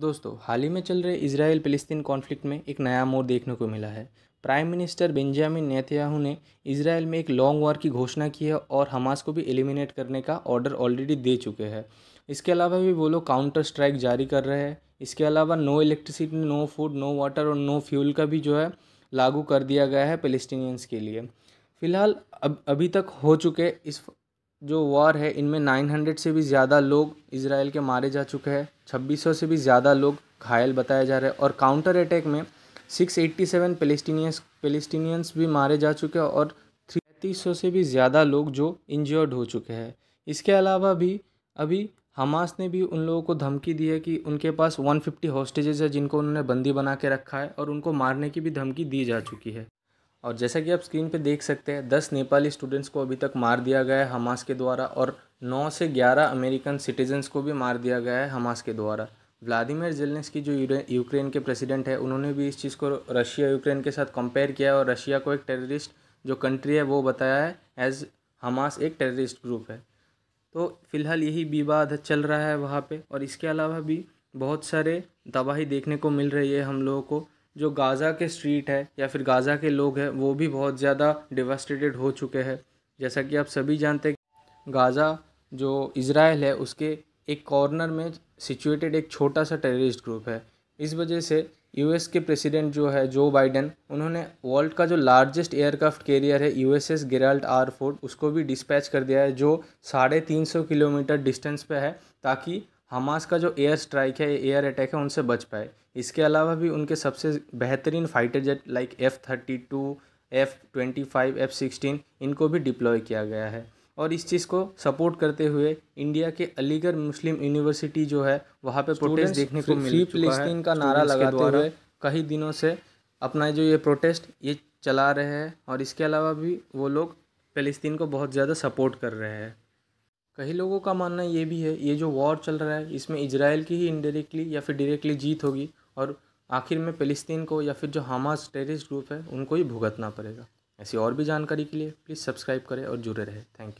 दोस्तों हाल ही में चल रहे इसराइल फिलिस्तीन कॉन्फ्लिक्ट में एक नया मोड़ देखने को मिला है प्राइम मिनिस्टर बेंजामिन नेतयाहू ने इसराइल में एक लॉन्ग वॉर की घोषणा की है और हमास को भी एलिमिनेट करने का ऑर्डर ऑलरेडी दे चुके हैं इसके अलावा भी वो लोग काउंटर स्ट्राइक जारी कर रहे हैं इसके अलावा no electricity no food no water और नो फ्यूल का भी जो है लागू कर दिया गया है पेलेस्टिनियंस के लिए फिलहाल अब अभी तक हो चुके इस जो वॉर है इनमें 900 से भी ज़्यादा लोग इसराइल के मारे जा चुके हैं 2600 से भी ज़्यादा लोग घायल बताए जा रहे हैं और काउंटर अटैक में 687 पेलेस्टीनियंस पेलेस्टीनियंस भी मारे जा चुके हैं और सौ से भी ज़्यादा लोग जो इंजर्ड हो चुके हैं इसके अलावा भी अभी हमास ने भी उन लोगों को धमकी दी है कि उनके पास 150 हॉस्टेजेस है जिनको उन्होंने बंदी बना के रखा है और उनको मारने की भी धमकी दी जा चुकी है और जैसा कि आप स्क्रीन पे देख सकते हैं दस नेपाली स्टूडेंट्स को अभी तक मार दिया गया है हमास के द्वारा और नौ से ग्यारह अमेरिकन सिटीजन्स को भी मार दिया गया है हमास के द्वारा व्लादिमिर की जो यूक्रेन के प्रेसिडेंट है उन्होंने भी इस चीज़ को रशिया यूक्रेन के साथ कंपेयर किया और रशिया को एक टेररिस्ट जो कंट्री है वो बताया है एज हमास एक टेररिस्ट ग्रुप है तो फिलहाल यही विवाद चल रहा है वहाँ पर और इसके अलावा भी बहुत सारे तबाही देखने को मिल रही है हम लोगों को जो गाज़ा के स्ट्रीट है या फिर गाज़ा के लोग हैं वो भी बहुत ज़्यादा डिवास्टेटेड हो चुके हैं जैसा कि आप सभी जानते हैं गाज़ा जो इसराइल है उसके एक कॉर्नर में सिचुएटेड एक छोटा सा टेररिस्ट ग्रुप है इस वजह से यूएस के प्रेसिडेंट जो है जो बाइडन उन्होंने वर्ल्ड का जो लार्जेस्ट एयरक्राफ्ट कैरियर है U S S Gerald R Ford उसको भी डिस्पैच कर दिया है जो साढ़े तीन सौ किलोमीटर डिस्टेंस पे है ताकि हमास का जो एयर स्ट्राइक है एयर अटैक है उनसे बच पाए इसके अलावा भी उनके सबसे बेहतरीन fighter jet like F thirty two F twenty five F sixteen इनको भी डिप्लॉय किया गया है और इस चीज़ को सपोर्ट करते हुए इंडिया के अलीगढ़ मुस्लिम यूनिवर्सिटी जो है वहाँ पे प्रोटेस्ट देखने को मिली फिलिस्तीन का नारा लगाते हुए कई दिनों से अपना जो ये प्रोटेस्ट ये चला रहे हैं और इसके अलावा भी वो लोग फ़लस्तीन को बहुत ज़्यादा सपोर्ट कर रहे हैं कई लोगों का मानना ये भी है ये जो वॉर चल रहा है इसमें इजराइल की ही इनडायरेक्टली या फिर डायरेक्टली जीत होगी और आखिर में फ़िलिस्तीन को या फिर जो हमास टेररिस्ट ग्रुप है उनको ही भुगतना पड़ेगा ऐसी और भी जानकारी के लिए प्लीज़ सब्सक्राइब करें और जुड़े रहे थैंक यू